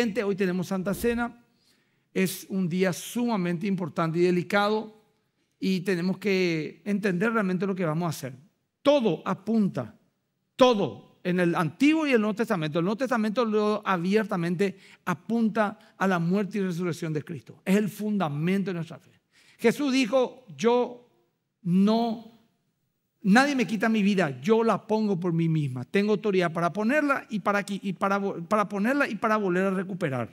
gente, hoy tenemos Santa Cena, es un día sumamente importante y delicado y tenemos que entender realmente lo que vamos a hacer. Todo apunta, todo, en el Antiguo y el Nuevo Testamento. El Nuevo Testamento lo abiertamente apunta a la muerte y resurrección de Cristo. Es el fundamento de nuestra fe. Jesús dijo, yo no Nadie me quita mi vida, yo la pongo por mí misma. Tengo autoridad para ponerla y para, y para, para ponerla y para volver a recuperar.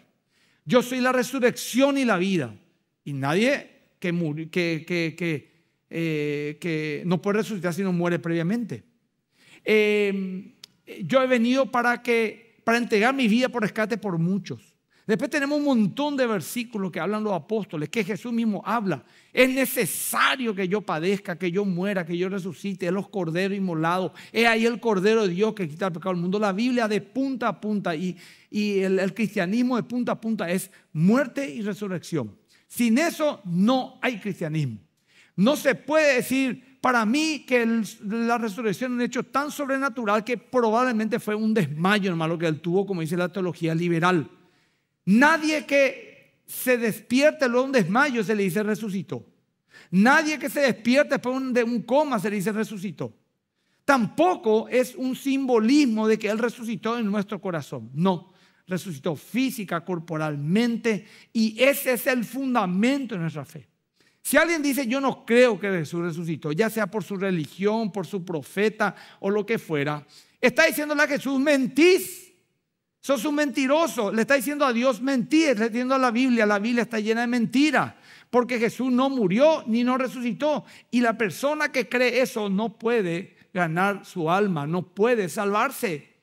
Yo soy la resurrección y la vida. Y nadie que, que, eh, que, no puede resucitar si no muere previamente. Em, yo he venido para, que, para entregar mi vida por rescate por muchos. Después tenemos un montón de versículos que hablan los apóstoles, que Jesús mismo habla. Es necesario que yo padezca, que yo muera, que yo resucite. Es los corderos inmolados. Es ahí el cordero de Dios que quita el pecado del mundo. La Biblia de punta a punta y, y el, cristianismo de punta a punta es muerte y resurrección. Sin eso no hay cristianismo. No se puede decir para mí que la resurrección es un hecho tan sobrenatural que probablemente fue un desmayo, hermano, que él tuvo, como dice la teología liberal. Nadie que se despierte luego de un desmayo se le dice resucitó. Nadie que se despierte después de un coma se le dice resucitó. Tampoco es un simbolismo de que Él resucitó en nuestro corazón. No, resucitó física, corporalmente, y ese es el fundamento de nuestra fe. Si alguien dice, yo no creo que Jesús resucitó, ya sea por su religión, por su profeta o lo que fuera, está diciéndole a Jesús, mentís. Sos un mentiroso. Le está diciendo a Dios mentir, le está diciendo a la Biblia. La Biblia está llena de mentiras. Porque Jesús no murió ni no resucitó. Y la persona que cree eso no puede ganar su alma, no puede salvarse.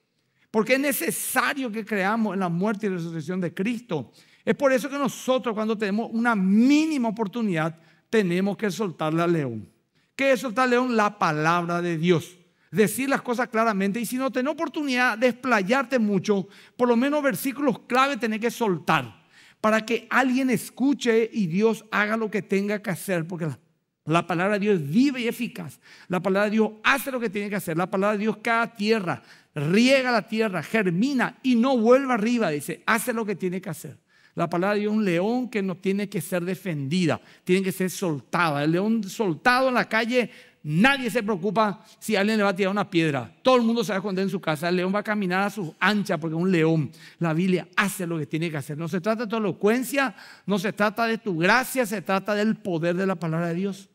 Porque es necesario que creamos en la muerte y la resurrección de Cristo. Es por eso que nosotros cuando tenemos una mínima oportunidad tenemos que soltarle al león. ¿Qué es soltar león? La palabra de Dios decir las cosas claramente y si no tenés oportunidad de explayarte mucho, por lo menos versículos clave tenés que soltar para que alguien escuche y Dios haga lo que tenga que hacer, porque la, palabra de Dios vive viva y eficaz. La palabra de Dios hace lo que tiene que hacer. La palabra de Dios cada tierra, riega la tierra, germina y no vuelve arriba, dice, hace lo que tiene que hacer. La palabra de Dios es un león que no tiene que ser defendida, tiene que ser soltada. El león soltado en la calle Nadie se preocupa si alguien le va a tirar una piedra. Todo el mundo se va a esconder en su casa. El león va a caminar a su anchas porque un león. La Biblia hace lo que tiene que hacer. No se trata de tu elocuencia, no se trata de tu gracia, se trata del poder de la palabra de Dios.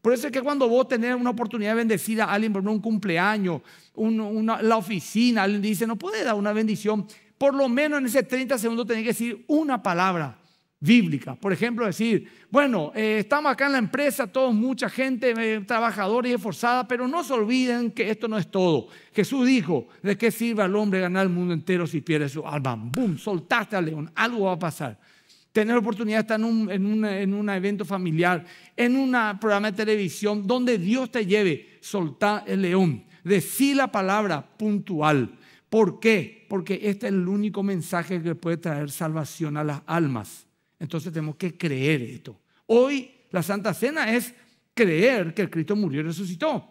Por eso es que cuando vos tenés una oportunidad de bendecir a alguien, por un cumpleaños, una, la oficina, alguien dice, no puede dar una bendición. Por lo menos en ese 30 segundos tenés que decir una palabra bíblica, Por ejemplo, decir, bueno, eh, estamos acá en la empresa, todos, mucha gente, eh, trabajadora y esforzada, pero no se olviden que esto no es todo. Jesús dijo, ¿de qué sirve al hombre ganar el mundo entero si pierde su alma? boom, Soltaste al león, algo va a pasar. Tener oportunidad de estar en un, evento familiar, en un programa de televisión, donde Dios te lleve, soltar el león. Decí la palabra puntual. ¿Por qué? Porque este es el único mensaje que puede traer salvación a las almas. Entonces tenemos que creer esto. Hoy la Santa Cena es creer que Cristo murió y resucitó.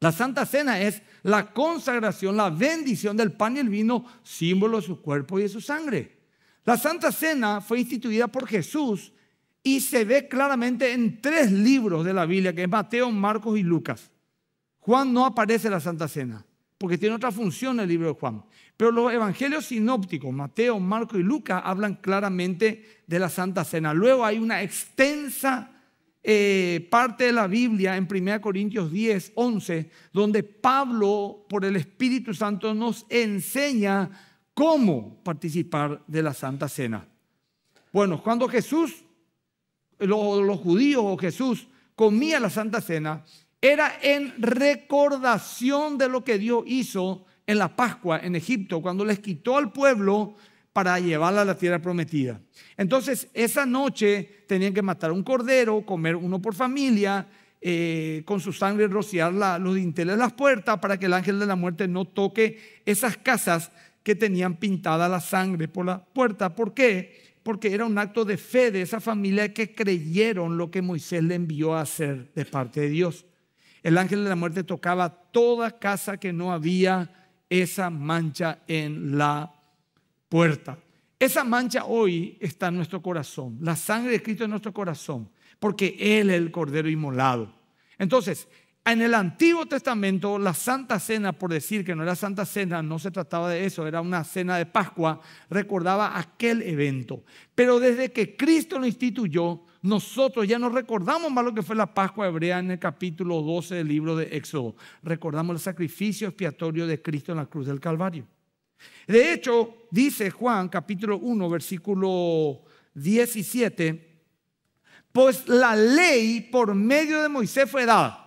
La Santa Cena es la consagración, la bendición del pan y el vino, símbolo de su cuerpo y de su sangre. La Santa Cena fue instituida por Jesús y se ve claramente en tres libros de la Biblia, que es Mateo, Marcos y Lucas. Juan no aparece en la Santa Cena, porque tiene otra función el libro de Juan. Pero los evangelios sinópticos, Mateo, Marco y Lucas, hablan claramente de la Santa Cena. Luego hay una extensa eh, parte de la Biblia en 1 Corintios 10, 11, donde Pablo, por el Espíritu Santo, nos enseña cómo participar de la Santa Cena. Bueno, cuando Jesús, los, los judíos o Jesús, comía la Santa Cena, era en recordación de lo que Dios hizo en la Pascua en Egipto, cuando les quitó al pueblo para llevarla a la tierra prometida. Entonces, esa noche tenían que matar un cordero, comer uno por familia, eh, con su sangre rociar los dinteles de las puertas para que el ángel de la muerte no toque esas casas que tenían pintada la sangre por la puerta. ¿Por qué? Porque era un acto de fe de esa familia que creyeron lo que Moisés le envió a hacer de parte de Dios. El ángel de la muerte tocaba toda casa que no había esa mancha en la puerta. Esa mancha hoy está en nuestro corazón, la sangre de Cristo en nuestro corazón, porque Él es el Cordero inmolado. Entonces, en el Antiguo Testamento, la Santa Cena, por decir que no era Santa Cena, no se trataba de eso, era una cena de Pascua, recordaba aquel evento. Pero desde que Cristo lo instituyó, nosotros ya no recordamos más lo que fue la Pascua hebrea en el capítulo 12 del libro de Éxodo. Recordamos el sacrificio expiatorio de Cristo en la cruz del Calvario. De hecho, dice Juan capítulo 1, versículo 17, pues la ley por medio de Moisés fue dada.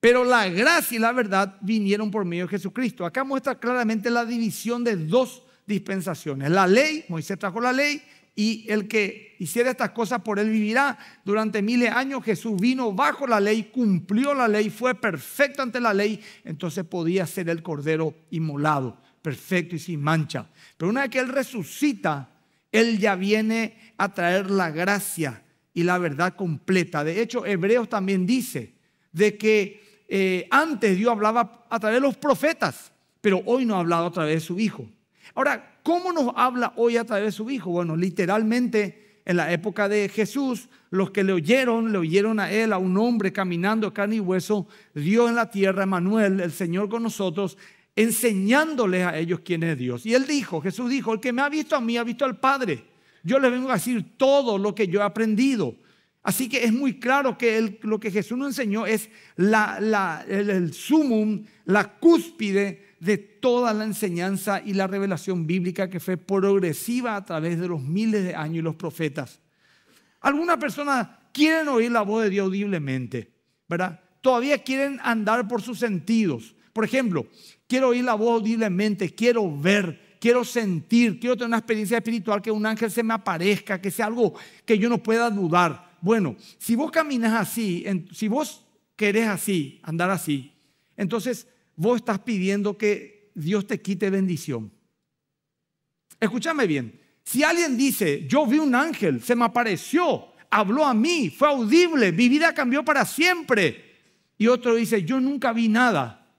Pero la gracia y la verdad vinieron por medio de Jesucristo. Acá muestra claramente la división de dos dispensaciones. La ley, Moisés trajo la ley, y el que hiciera estas cosas por él vivirá. Durante miles de años Jesús vino bajo la ley, cumplió la ley, fue perfecto ante la ley, entonces podía ser el cordero inmolado, perfecto y sin mancha. Pero una vez que él resucita, él ya viene a traer la gracia y la verdad completa. De hecho, Hebreos también dice de que eh, antes Dios hablaba a través de los profetas, pero hoy no ha hablado a través de su Hijo. Ahora, ¿cómo nos habla hoy a través de su Hijo? Bueno, literalmente en la época de Jesús, los que le oyeron, le oyeron a él, a un hombre caminando carne y hueso, dio en la tierra, Manuel, el Señor con nosotros, enseñándoles a ellos quién es Dios. Y él dijo, Jesús dijo, el que me ha visto a mí ha visto al Padre. Yo les vengo a decir todo lo que yo he aprendido. Así que es muy claro que lo que Jesús nos enseñó es la, el, el sumum, la cúspide de toda la enseñanza y la revelación bíblica que fue progresiva a través de los miles de años y los profetas. Algunas personas quieren oír la voz de Dios audiblemente, ¿verdad? Todavía quieren andar por sus sentidos. Por ejemplo, quiero oír la voz audiblemente, quiero ver, quiero sentir, quiero tener una experiencia espiritual, que un ángel se me aparezca, que sea algo que yo no pueda dudar. Bueno, si vos caminas así, si vos querés así, andar así, entonces vos estás pidiendo que Dios te quite bendición. Escúchame bien, si alguien dice, yo vi un ángel, se me apareció, habló a mí, fue audible, mi vida cambió para siempre, y otro dice, yo nunca vi nada,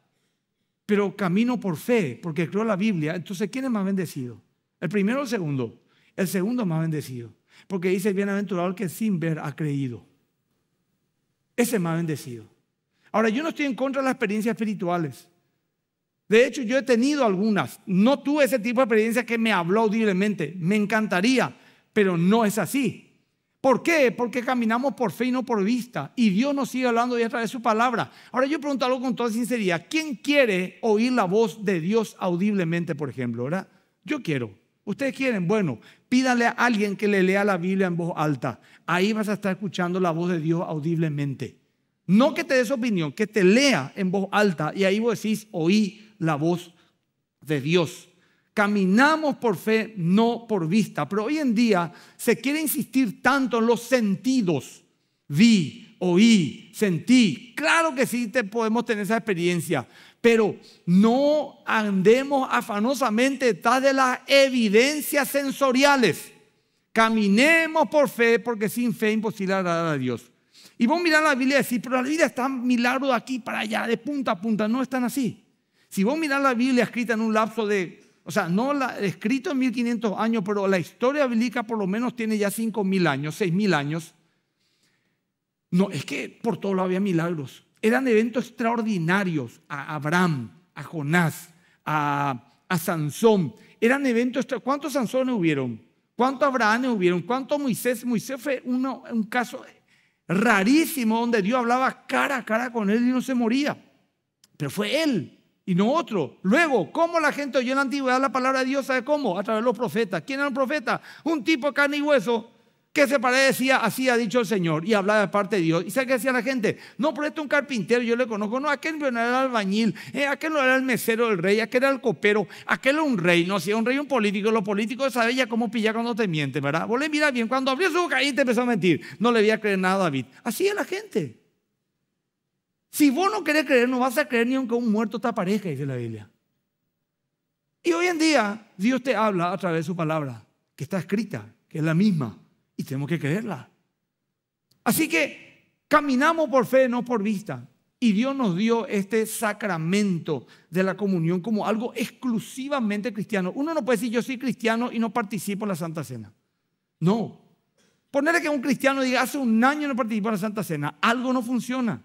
pero camino por fe, porque creo la Biblia, entonces ¿quién es más bendecido? ¿El primero o el segundo? El segundo es más bendecido, porque dice, el bienaventurado que sin ver ha creído. Ese es más bendecido. Ahora, yo no estoy en contra de las experiencias espirituales. De hecho, yo he tenido algunas. No tuve ese tipo de experiencia que me habló audiblemente. Me encantaría, pero no es así. ¿Por qué? Porque caminamos por fe y no por vista. Y Dios nos sigue hablando a través de su palabra. Ahora yo pregunto algo con toda sinceridad. ¿Quién quiere oír la voz de Dios audiblemente, por ejemplo? ahora Yo quiero. Ustedes quieren, bueno, pídale a alguien que le lea la Biblia en voz alta. Ahí vas a estar escuchando la voz de Dios audiblemente. No que te des opinión, que te lea en voz alta y ahí vos decís, oí la voz de Dios. Caminamos por fe, no por vista. Pero hoy en día se quiere insistir tanto en los sentidos. Vi, oí, sentí. Claro que sí te podemos tener esa experiencia, pero no andemos afanosamente detrás de las evidencias sensoriales. Caminemos por fe, porque sin fe es imposible agradar a Dios. Y vos mirar la Biblia y decís, pero la vida está milagro de aquí para allá, de punta a punta. No están así. Si vos mirás la Biblia escrita en un lapso de, o sea, no la, escrito en 1500 años, pero la historia bíblica por lo menos tiene ya 5000 años, 6000 años. No, es que por todo lo había milagros. Eran eventos extraordinarios a Abraham, a Jonás, a, Sansón. Eran eventos, ¿cuántos Sansones hubieron? ¿Cuántos Abrahames hubieron? ¿Cuántos Moisés? Moisés fue uno, un caso rarísimo donde Dios hablaba cara a cara con él y no se moría. Pero fue él y no otro. Luego, ¿cómo la gente oyó en la antigüedad la palabra de Dios? ¿Sabe cómo? A través de los profetas. ¿Quién era un profeta? Un tipo carne y hueso que se parecía, así ha dicho el Señor y hablaba de parte de Dios. ¿Y sé qué decía la gente? No, pero este es un carpintero, yo le conozco. No, aquel no era el albañil, eh, aquel no era el mesero del rey, aquel era el copero, aquel era un rey. No, si era un rey, un político. Los políticos saben ya cómo pillar cuando te mienten, ¿verdad? Volé, mira bien, cuando abrió su boca y te empezó a mentir. No le voy a creer nada a David. Así es la gente. Si vos no querés creer, no vas a creer ni aunque un muerto te aparezca, dice la Biblia. Y hoy en día, Dios te habla a través de su palabra, que está escrita, que es la misma y tenemos que creerla. Así que caminamos por fe, no por vista. Y Dios nos dio este sacramento de la comunión como algo exclusivamente cristiano. Uno no puede decir yo soy cristiano y no participo en la Santa Cena. No. Ponerle que un cristiano diga hace un año no participo en la Santa Cena, algo no funciona.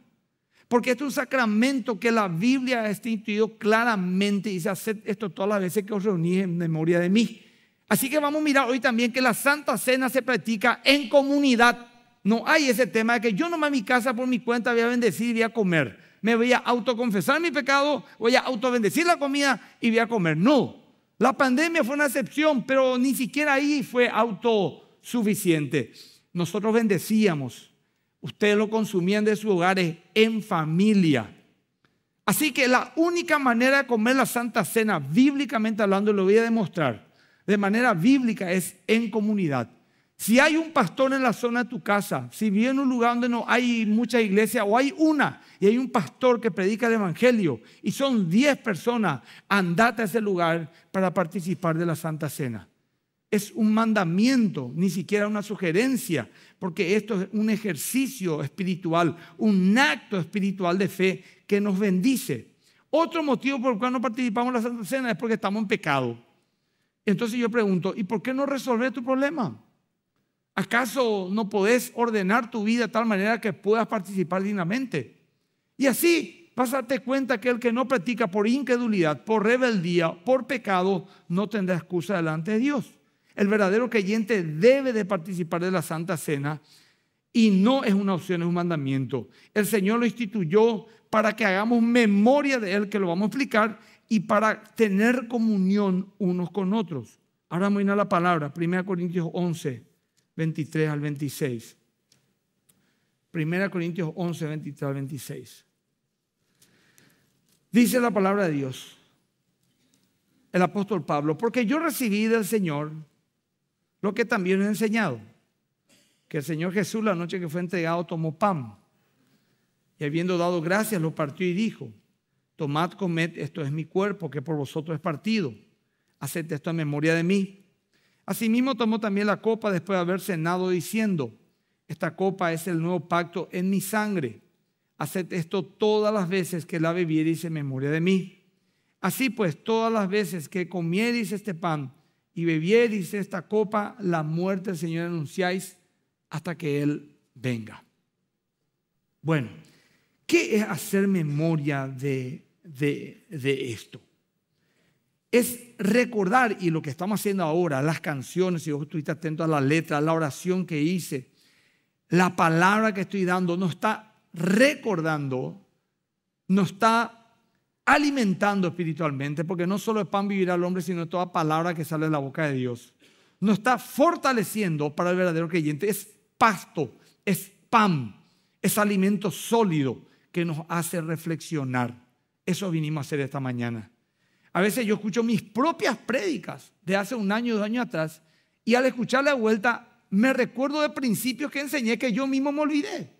Porque este es un sacramento que la Biblia ha instituido claramente y dice, haced esto todas las veces que os reunís en memoria de mí. Así que vamos a mirar hoy también que la Santa Cena se practica en comunidad. No hay ese tema de que yo nomás en mi casa por mi cuenta voy a bendecir y voy a comer. Me voy a autoconfesar mi pecado, voy a autobendecir la comida y voy a comer. No. La pandemia fue una excepción, pero ni siquiera ahí fue autosuficiente. Nosotros bendecíamos. Ustedes lo consumían de sus hogares en familia. Así que la única manera de comer la Santa Cena, bíblicamente hablando, lo voy a demostrar de manera bíblica es en comunidad. Si hay un pastor en la zona de tu casa, si en un lugar donde no hay mucha iglesia o hay una y hay un pastor que predica el evangelio y son 10 personas, andate a ese lugar para participar de la Santa Cena. Es un mandamiento, ni siquiera una sugerencia, porque esto es un ejercicio espiritual, un acto espiritual de fe que nos bendice. Otro motivo por el cual no participamos en la Santa Cena es porque estamos en pecado. Entonces yo pregunto, ¿y por qué no resolver tu problema? ¿Acaso no podés ordenar tu vida de tal manera que puedas participar dignamente? Y así vas cuenta que el que no practica por incredulidad, por rebeldía, por pecado, no tendrá excusa delante de Dios. El verdadero creyente debe de participar de la Santa Cena y no es una opción, es un mandamiento. El Señor lo instituyó para que hagamos memoria de Él, que lo vamos a explicar, y para tener comunión unos con otros. Ahora vamos a la palabra, 1 Corintios 11, 23 al 26. 1 Corintios 11, 23 al 26. Dice la palabra de Dios, el apóstol Pablo, porque yo recibí del Señor lo que también he enseñado, que el Señor Jesús la noche que fue entregado tomó pan y habiendo dado gracias lo partió y dijo, Tomad, comed, esto es mi cuerpo, que por vosotros es partido. Haced esto en memoria de mí. Asimismo tomó también la copa después de haber cenado diciendo, esta copa es el nuevo pacto en mi sangre. Haced esto todas las veces que la bebieris en memoria de mí. Así pues, todas las veces que comieris este pan y bebieris esta copa, la muerte del Señor anunciáis hasta que Él venga. Bueno, ¿qué es hacer memoria de de, esto. Es recordar, y lo que estamos haciendo ahora, las canciones, si vos estuviste atento a la letra, la oración que hice, la palabra que estoy dando, nos está recordando, nos está alimentando espiritualmente, porque no solo es pan vivir al hombre, sino toda palabra que sale de la boca de Dios. Nos está fortaleciendo para el verdadero creyente. Es pasto, es pan, es alimento sólido que nos hace reflexionar. Eso vinimos a hacer esta mañana. A veces yo escucho mis propias prédicas de hace un año, dos años atrás, y al escuchar la vuelta me recuerdo de principios que enseñé que yo mismo me olvidé.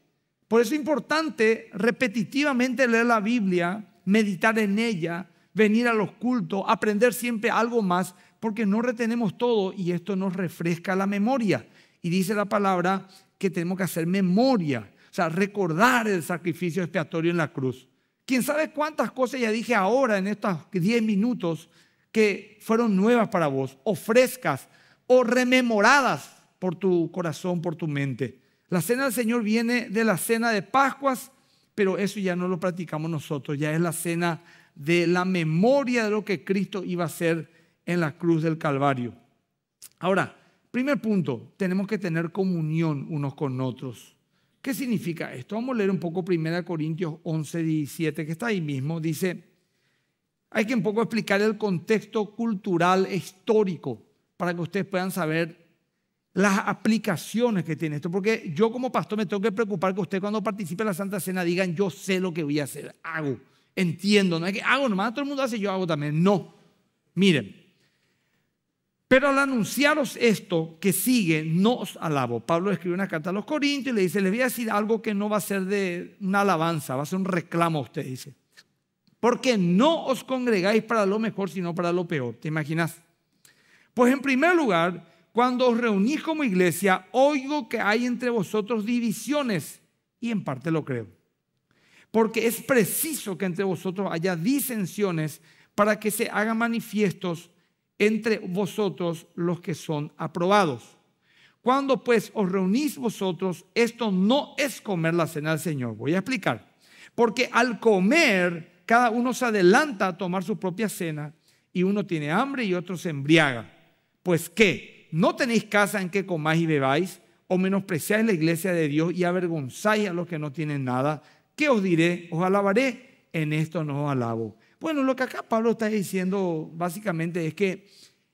Por eso es importante repetitivamente leer la Biblia, meditar en ella, venir a los cultos, aprender siempre algo más, porque no retenemos todo y esto nos refresca la memoria. Y dice la palabra que tenemos que hacer memoria, o sea, recordar el sacrificio expiatorio en la cruz. Quién sabe cuántas cosas ya dije ahora en estos 10 minutos que fueron nuevas para vos, o frescas, o rememoradas por tu corazón, por tu mente. La cena del Señor viene de la cena de Pascuas, pero eso ya no lo practicamos nosotros, ya es la cena de la memoria de lo que Cristo iba a hacer en la cruz del Calvario. Ahora, primer punto, tenemos que tener comunión unos con otros. ¿Qué significa esto? Vamos a leer un poco 1 Corintios 11, 17, que está ahí mismo. Dice, hay que un poco explicar el contexto cultural histórico para que ustedes puedan saber las aplicaciones que tiene esto. Porque yo como pastor me tengo que preocupar que usted cuando participe en la Santa Cena digan, yo sé lo que voy a hacer, hago, entiendo. No es que hago nomás, todo el mundo hace, yo hago también. No. Miren, pero al anunciaros esto que sigue, no os alabo. Pablo escribe una carta a los Corintios y le dice, les voy a decir algo que no va a ser de una alabanza, va a ser un reclamo a usted, dice. Porque no os congregáis para lo mejor, sino para lo peor. ¿Te imaginas? Pues en primer lugar, cuando os reunís como iglesia, oigo que hay entre vosotros divisiones. Y en parte lo creo. Porque es preciso que entre vosotros haya disensiones para que se hagan manifiestos entre vosotros los que son aprobados. Cuando pues os reunís vosotros, esto no es comer la cena del Señor. Voy a explicar. Porque al comer, cada uno se adelanta a tomar su propia cena y uno tiene hambre y otro se embriaga. Pues qué, no tenéis casa en que comáis y bebáis, o menospreciáis la iglesia de Dios y avergonzáis a los que no tienen nada. ¿Qué os diré? Os alabaré. En esto no os alabo bueno, lo que acá Pablo está diciendo básicamente es que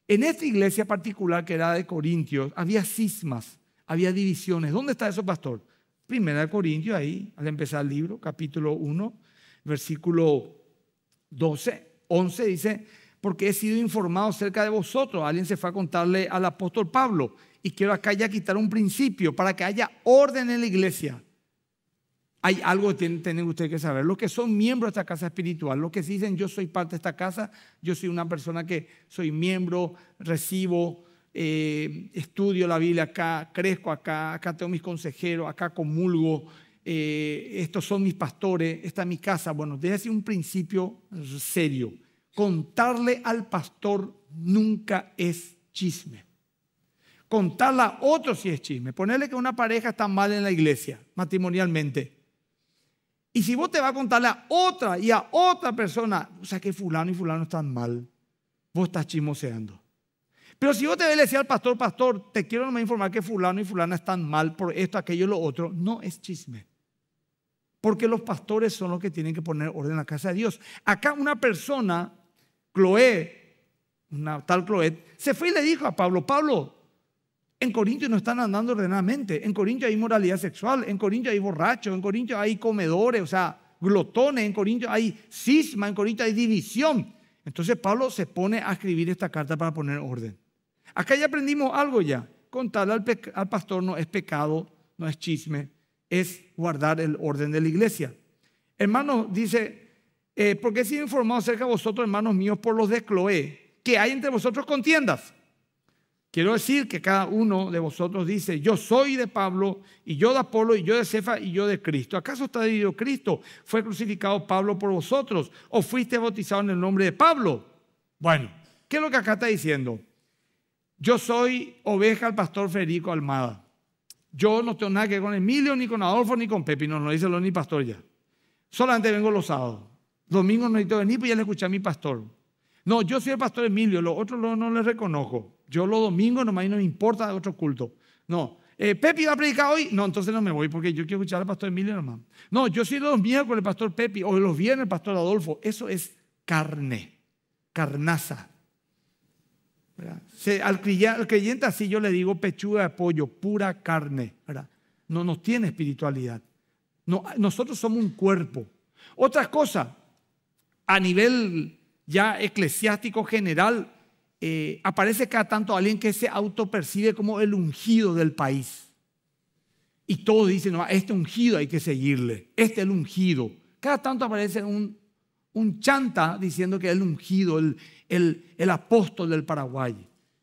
en esta iglesia particular que era de Corintios, había cismas, había divisiones. ¿Dónde está eso, pastor? Primera de Corintios, ahí, al empezar el libro, capítulo 1, versículo 12, 11, dice, porque he sido informado cerca de vosotros. Alguien se fue a contarle al apóstol Pablo. Y quiero acá ya quitar un principio para que haya orden en la iglesia hay algo que tienen, ustedes que saber. Los que son miembros de esta casa espiritual, los que dicen yo soy parte de esta casa, yo soy una persona que soy miembro, recibo, eh, estudio la Biblia acá, crezco acá, acá tengo mis consejeros, acá comulgo, eh, estos son mis pastores, esta es mi casa. Bueno, desde un principio serio. Contarle al pastor nunca es chisme. Contarle a otro sí es chisme. Ponerle que una pareja está mal en la iglesia, matrimonialmente. Y si vos te vas a contarle a otra y a otra persona, o sea que fulano y fulano están mal, vos estás chismoseando. Pero si vos te ves decir al pastor, pastor, te quiero nomás informar que fulano y fulana están mal por esto, aquello, lo otro, no es chisme. Porque los pastores son los que tienen que poner orden en la casa de Dios. Acá una persona, Cloé, una tal Chloé, se fue y le dijo a Pablo, Pablo, en Corintios no están andando ordenadamente. En Corintios hay moralidad sexual. En Corintios hay borrachos. En Corintios hay comedores, o sea, glotones. En Corintios hay cisma. En Corintios hay división. Entonces Pablo se pone a escribir esta carta para poner orden. Acá ya aprendimos algo ya. Contarle al, pastor no es pecado, no es chisme, es guardar el orden de la iglesia. Hermano, dice, eh, porque he sido informado acerca de vosotros, hermanos míos, por los de Cloé, que hay entre vosotros contiendas. Quiero decir que cada uno de vosotros dice, yo soy de Pablo, y yo de Apolo, y yo de Cefa, y yo de Cristo. ¿Acaso está dividido Cristo? ¿Fue crucificado Pablo por vosotros? ¿O fuiste bautizado en el nombre de Pablo? Bueno, ¿qué es lo que acá está diciendo? Yo soy oveja al pastor Federico Almada. Yo no tengo nada que ver con Emilio, ni con Adolfo, ni con Pepino, no dice lo ni pastor ya. Solamente vengo los sábados. Domingo no necesito venir, porque ya le escuché a mi pastor. No, yo soy el pastor Emilio, los otros no, no les reconozco yo los domingos nomás no me importa otro culto. No, eh, Pepi va a predicar hoy. No, entonces no me voy porque yo quiero escuchar al pastor Emilio nomás. No, yo soy los con el pastor Pepi o los viernes el pastor Adolfo. Eso es carne, carnaza. al, creyente, así yo le digo pechuga de pollo, pura carne. No nos tiene espiritualidad. No, nosotros somos un cuerpo. Otra cosa, a nivel ya eclesiástico general, eh, aparece cada tanto alguien que se percibe como el ungido del país. Y todos dicen, no, este ungido hay que seguirle, este es el ungido. Cada tanto aparece un, un chanta diciendo que es el ungido, el, el, el apóstol del Paraguay,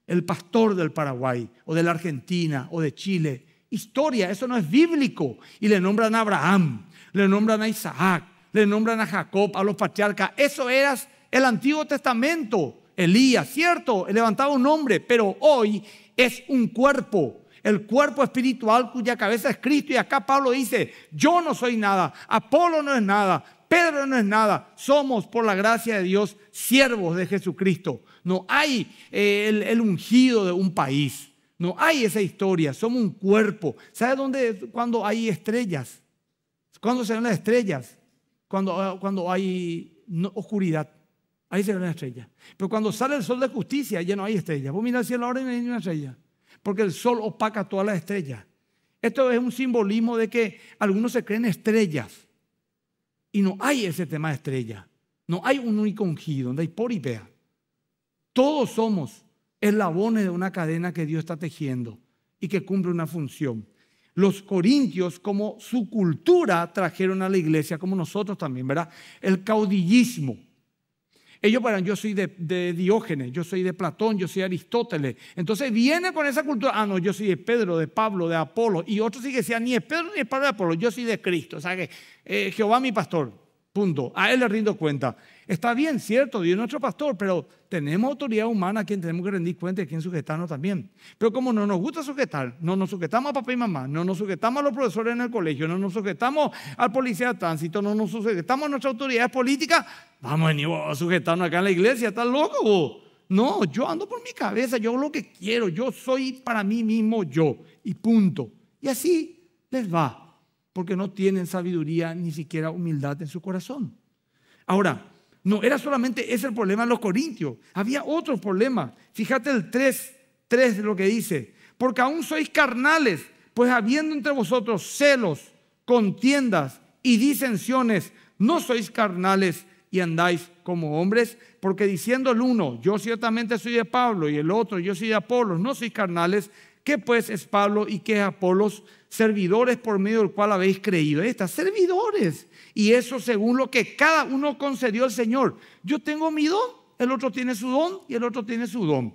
el pastor del Paraguay, o de la Argentina, o de Chile. Historia, eso no es bíblico. Y le nombran a Abraham, le nombran a Isaac, le nombran a Jacob, a los patriarcas. Eso era el Antiguo Testamento. Elías, cierto, levantaba un hombre, pero hoy es un cuerpo, el cuerpo espiritual cuya cabeza es Cristo. Y acá Pablo dice, yo no soy nada, Apolo no es nada, Pedro no es nada, somos por la gracia de Dios siervos de Jesucristo. No hay eh, el, ungido de un país, no hay esa historia, somos un cuerpo. ¿Sabe dónde? Cuando hay estrellas, cuando se ven las estrellas, cuando, eh, cuando hay oscuridad ahí se ve una estrella. Pero cuando sale el sol de justicia, ya no hay estrella. Vos mirás al cielo ahora y no hay una estrella. Porque el sol opaca todas las estrellas. Esto es un simbolismo de que algunos se creen estrellas. Y no hay ese tema de estrella. No hay un único ungido, donde hay por y Todos somos eslabones de una cadena que Dios está tejiendo y que cumple una función. Los corintios, como su cultura, trajeron a la iglesia, como nosotros también, ¿verdad? El caudillismo ellos paran, yo soy de, Diógenes, yo soy de Platón, yo soy de Aristóteles. Entonces viene con esa cultura, ah, no, yo soy de Pedro, de Pablo, de Apolo. Y otros sí que ni es Pedro ni es Pablo de Apolo, yo soy de Cristo. O sea que eh, Jehová mi pastor. Punto. A Él le rindo cuenta. Está bien, cierto, Dios es nuestro pastor, pero tenemos autoridad humana a quien tenemos que rendir cuenta y a quien sujetarnos también. Pero como no nos gusta sujetar, no nos sujetamos a papá y mamá, no nos sujetamos a los profesores en el colegio, no nos sujetamos al policía de tránsito, no nos sujetamos a nuestra autoridad política vamos a sujetarnos acá en la iglesia, está loco No, yo ando por mi cabeza, yo lo que quiero, yo soy para mí mismo yo, y punto. Y así les va porque no tienen sabiduría ni siquiera humildad en su corazón. Ahora, no era solamente ese el problema en los corintios, había otro problema. Fíjate el 3, 3 de lo que dice, porque aún sois carnales, pues habiendo entre vosotros celos, contiendas y disensiones, no sois carnales y andáis como hombres, porque diciendo el uno, yo ciertamente soy de Pablo, y el otro, yo soy de Apolos, no sois carnales, ¿qué pues es Pablo y qué es Apolos? servidores por medio del cual habéis creído. estas. servidores. Y eso según lo que cada uno concedió al Señor. Yo tengo mi don, el otro tiene su don y el otro tiene su don.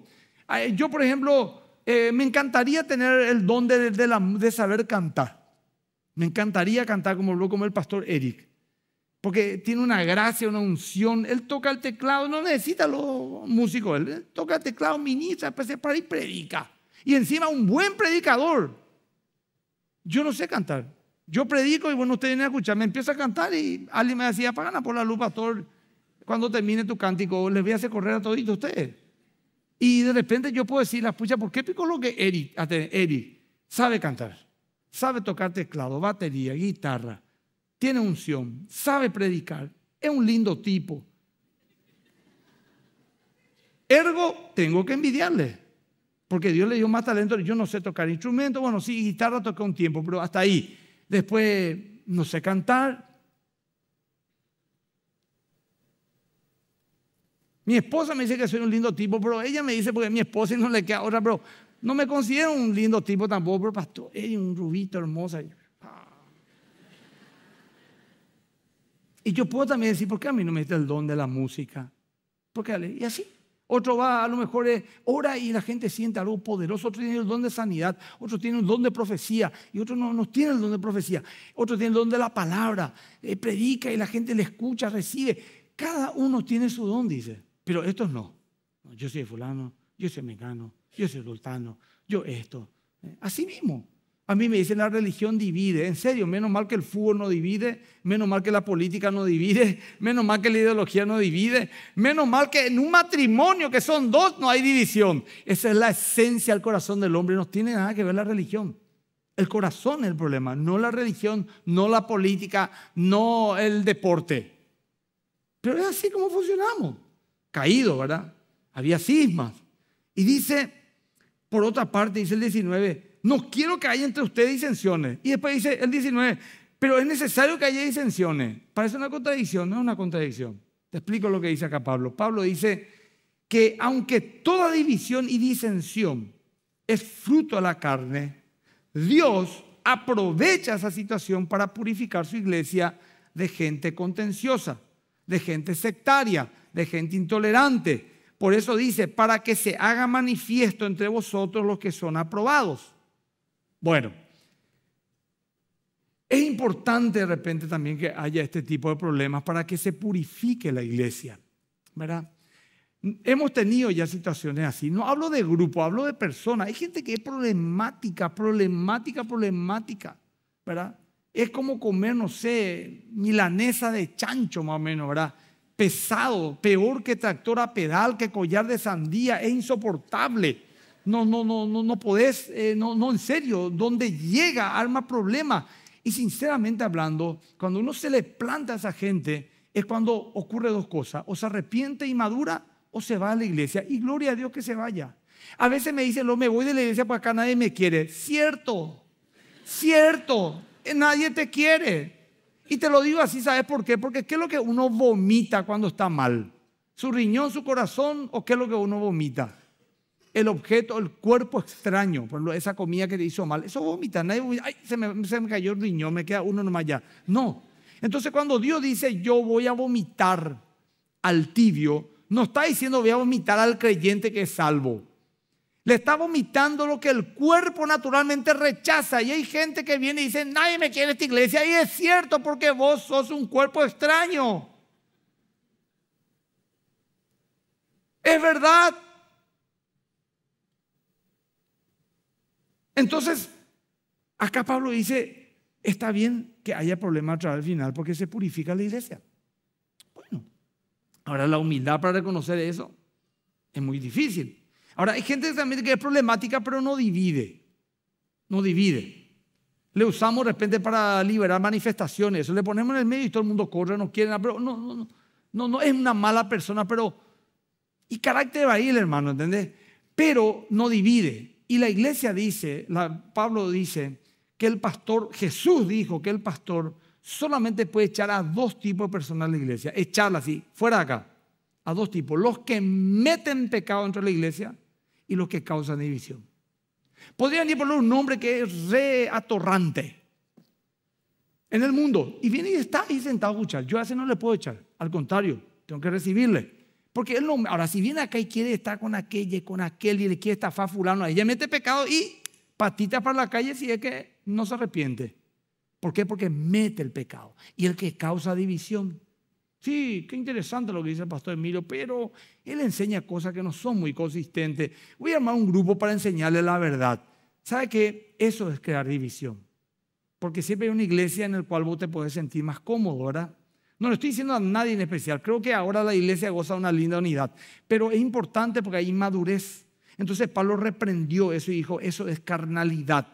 Yo, por ejemplo, eh, me encantaría tener el don de, saber cantar. Me encantaría cantar como como el pastor Eric. Porque tiene una gracia, una unción. Él toca el teclado, no necesita los músicos. Él toca el teclado, ministra, pues para y predica. Y encima un buen predicador. Yo no sé cantar. Yo predico y bueno, ustedes vienen a escuchar. Me empieza a cantar y alguien me decía, pagan por la luz, pastor. Cuando termine tu cántico, les voy a hacer correr a todos ustedes. Y de repente yo puedo decir, la pucha, ¿por qué pico lo que Eric, Eric sabe cantar? Sabe tocar teclado, batería, guitarra, tiene unción, sabe predicar, es un lindo tipo. Ergo, tengo que envidiarle porque Dios le dio más talento. Yo no sé tocar instrumento, bueno, sí, guitarra toqué un tiempo, pero hasta ahí. Después no sé cantar. Mi esposa me dice que soy un lindo tipo, pero ella me dice, porque mi esposa y no le queda otra, pero no me considero un lindo tipo tampoco, pero pastor, es un rubito hermosa. Y yo puedo también decir, ¿por qué a mí no me está el don de la música? Porque, y así. Otro va, a lo mejor eh, ora y la gente siente algo poderoso. Otro tiene el don de sanidad, otro tiene el don de profecía y otro no, nos tiene el don de profecía. Otro tiene el don de la palabra, eh, predica y la gente le escucha, recibe. Cada uno tiene su don, dice. Pero estos no. Yo soy fulano, yo soy mecano, yo soy sultano, yo esto. Eh, así mismo. A mí me dicen la religión divide. En serio, menos mal que el fútbol no divide, menos mal que la política no divide, menos mal que la ideología no divide, menos mal que en un matrimonio que son dos no hay división. Esa es la esencia del corazón del hombre. No tiene nada que ver la religión. El corazón es el problema, no la religión, no la política, no el deporte. Pero es así como funcionamos. Caído, ¿verdad? Había cismas. Y dice, por otra parte, dice el 19, no quiero que haya entre ustedes disensiones. Y después dice el 19, pero es necesario que haya disensiones. Parece una contradicción, no es una contradicción. Te explico lo que dice acá Pablo. Pablo dice que aunque toda división y disensión es fruto de la carne, Dios aprovecha esa situación para purificar su iglesia de gente contenciosa, de gente sectaria, de gente intolerante. Por eso dice, para que se haga manifiesto entre vosotros los que son aprobados. Bueno, es importante de repente también que haya este tipo de problemas para que se purifique la iglesia, ¿verdad? Hemos tenido ya situaciones así. No hablo de grupo, hablo de personas. Hay gente que es problemática, problemática, problemática, ¿verdad? Es como comer, no sé, milanesa de chancho más o menos, ¿verdad? Pesado, peor que tractor a pedal, que collar de sandía, es insoportable no, no, no, no, no podés, eh, no, no, en serio, donde llega, al más problema. Y sinceramente hablando, cuando uno se le planta a esa gente, es cuando ocurre dos cosas, o se arrepiente y madura, o se va a la iglesia. Y gloria a Dios que se vaya. A veces me dicen, no, me voy de la iglesia porque acá nadie me quiere. Cierto, cierto, eh, nadie te quiere. Y te lo digo así, ¿sabes por qué? Porque ¿qué es lo que uno vomita cuando está mal? ¿Su riñón, su corazón o qué es lo que uno vomita? el objeto, el cuerpo extraño, por ejemplo, esa comida que te hizo mal, eso vomita, nadie se me, cayó el riñón, me queda uno nomás ya. No. Entonces cuando Dios dice, yo voy a vomitar al tibio, no está diciendo voy a vomitar al creyente que es salvo. Le está vomitando lo que el cuerpo naturalmente rechaza. Y hay gente que viene y dice, nadie me quiere esta iglesia. Y es cierto porque vos sos un cuerpo extraño. Es verdad. Entonces, acá Pablo dice, está bien que haya problemas atrás al final porque se purifica la iglesia. Bueno, ahora la humildad para reconocer eso es muy difícil. Ahora, hay gente también que es problemática, pero no divide. No divide. Le usamos de repente para liberar manifestaciones. Le ponemos en el medio y todo el mundo corre, no quieren. Pero no, no, no, no, no es una mala persona, pero. Y carácter va a hermano, ¿entendés? Pero no divide. Y la iglesia dice, Pablo dice, que el pastor, Jesús dijo que el pastor solamente puede echar a dos tipos de personas a la iglesia, echarla así, fuera de acá, a dos tipos, los que meten pecado dentro de la iglesia y los que causan división. Podrían ir por un nombre que es re atorrante en el mundo y viene y está ahí sentado a escuchar. Yo a ese no le puedo echar, al contrario, tengo que recibirle. Porque él no, ahora si viene acá y quiere estar con aquella y con aquel y le quiere estafar fa fulano, ella mete pecado y patitas para la calle si es que no se arrepiente. ¿Por qué? Porque mete el pecado. Y el que causa división. Sí, qué interesante lo que dice el pastor Emilio, pero él enseña cosas que no son muy consistentes. Voy a armar un grupo para enseñarle la verdad. ¿Sabe qué? Eso es crear división. Porque siempre hay una iglesia en la cual vos te podés sentir más cómodo, ¿verdad? No le estoy diciendo a nadie en especial. Creo que ahora la iglesia goza de una linda unidad. Pero es importante porque hay inmadurez. Entonces Pablo reprendió eso y dijo, eso es carnalidad.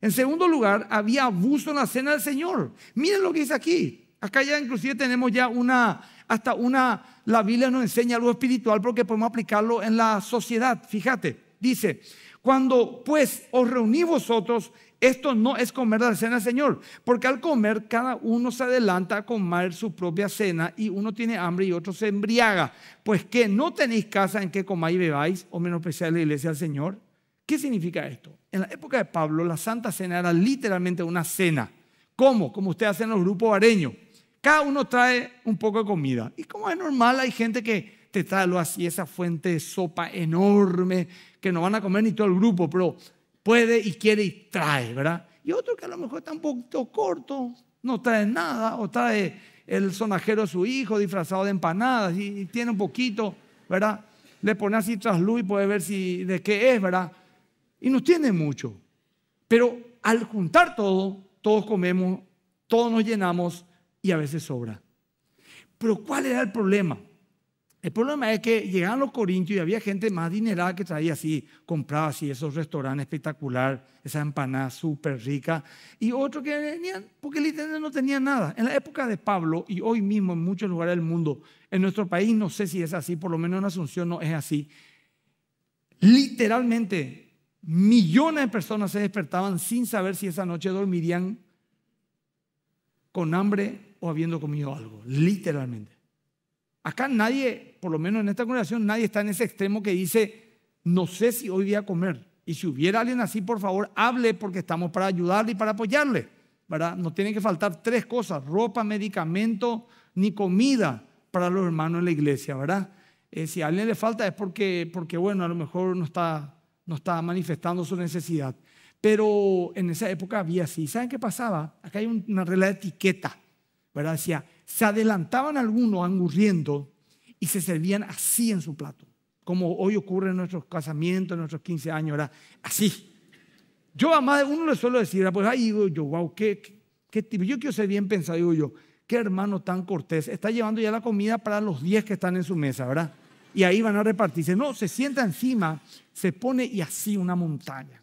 En segundo lugar, había abuso en la cena del Señor. Miren lo que dice aquí. Acá ya inclusive tenemos ya una, hasta una, la Biblia nos enseña algo espiritual porque podemos aplicarlo en la sociedad. Fíjate, dice, cuando pues os reuní vosotros esto no es comer la cena del Señor, porque al comer cada uno se adelanta a comer su propia cena y uno tiene hambre y otro se embriaga. Pues que no tenéis casa en que comáis y bebáis o menospreciáis la iglesia del Señor. ¿Qué significa esto? En la época de Pablo, la Santa Cena era literalmente una cena. ¿Cómo? Como usted hace en los grupos areños. Cada uno trae un poco de comida. Y como es normal, hay gente que te trae así, esa fuente de sopa enorme, que no van a comer ni todo el grupo, pero puede y quiere y trae, ¿verdad? Y otro que a lo mejor está un poquito corto, no trae nada, o trae el sonajero a su hijo disfrazado de empanadas y, tiene un poquito, ¿verdad? Le pone así tras luz y puede ver si, de qué es, ¿verdad? Y no tiene mucho. Pero al juntar todo, todos comemos, todos nos llenamos y a veces sobra. Pero ¿cuál era el problema? El problema es que llegaban los corintios y había gente más dinerada que traía así, compraba así esos restaurantes espectaculares, esa empanada súper rica, y otros que venían porque literalmente no tenían nada. En la época de Pablo y hoy mismo en muchos lugares del mundo, en nuestro país no sé si es así, por lo menos en Asunción no es así. Literalmente millones de personas se despertaban sin saber si esa noche dormirían con hambre o habiendo comido algo, literalmente. Acá nadie, por lo menos en esta congregación, nadie está en ese extremo que dice, no sé si hoy voy a comer. Y si hubiera alguien así, por favor, hable porque estamos para ayudarle y para apoyarle. ¿verdad? Nos tienen que faltar tres cosas, ropa, medicamento, ni comida para los hermanos en la iglesia, ¿verdad? Eh, si a alguien le falta es porque, porque bueno, a lo mejor no está, no está manifestando su necesidad. Pero en esa época había así. ¿Saben qué pasaba? Acá hay una regla de etiqueta. ¿verdad? Decía, se adelantaban algunos angurriendo y se servían así en su plato, como hoy ocurre en nuestros casamientos, en nuestros 15 años, ¿verdad? Así. Yo a más de uno le suelo decir, pues ahí digo yo, wow, qué, qué, tipo. Yo quiero ser bien pensado, digo yo, qué hermano tan cortés. Está llevando ya la comida para los 10 que están en su mesa, ¿verdad? Y ahí van a repartirse. No, se sienta encima, se pone y así una montaña.